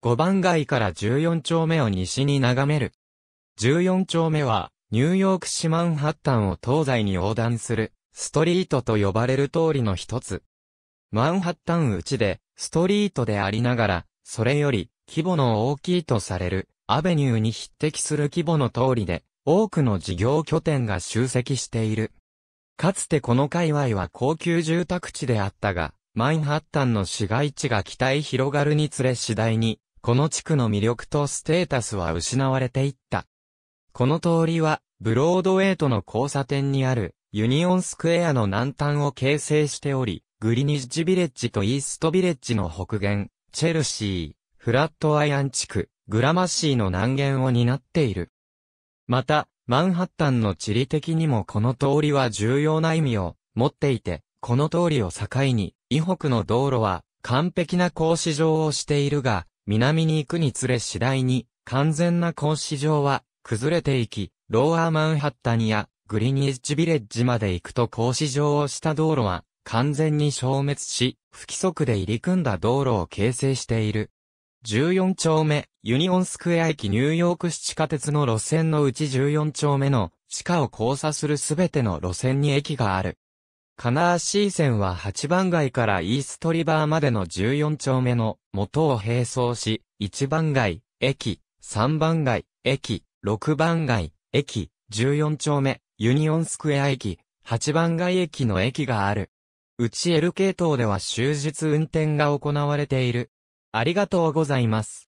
五番街から十四丁目を西に眺める。十四丁目は、ニューヨーク市マンハッタンを東西に横断する、ストリートと呼ばれる通りの一つ。マンハッタン内で、ストリートでありながら、それより、規模の大きいとされる、アベニューに匹敵する規模の通りで、多くの事業拠点が集積している。かつてこの界隈は高級住宅地であったが、マンハッタンの市街地が北へ広がるにつれ次第にこの地区の魅力とステータスは失われていった。この通りは、ブロードウェイとの交差点にある、ユニオンスクエアの南端を形成しており、グリニッジビレッジとイーストビレッジの北限、チェルシー、フラットアイアン地区、グラマシーの南限を担っている。また、マンハッタンの地理的にもこの通りは重要な意味を持っていて、この通りを境に、以北の道路は完璧な格子状をしているが、南に行くにつれ次第に、完全な格子状は、崩れていき、ローアーマンハッタニや、グリニッジビレッジまで行くと格子状をした道路は、完全に消滅し、不規則で入り組んだ道路を形成している。14丁目、ユニオンスクエア駅ニューヨーク市地下鉄の路線のうち14丁目の地下を交差するすべての路線に駅がある。カナーシー線は8番街からイーストリバーまでの14丁目の元を並走し、1番街、駅、3番街、駅、6番街、駅、14丁目、ユニオンスクエア駅、8番街駅の駅がある。うち L 系統では終日運転が行われている。ありがとうございます。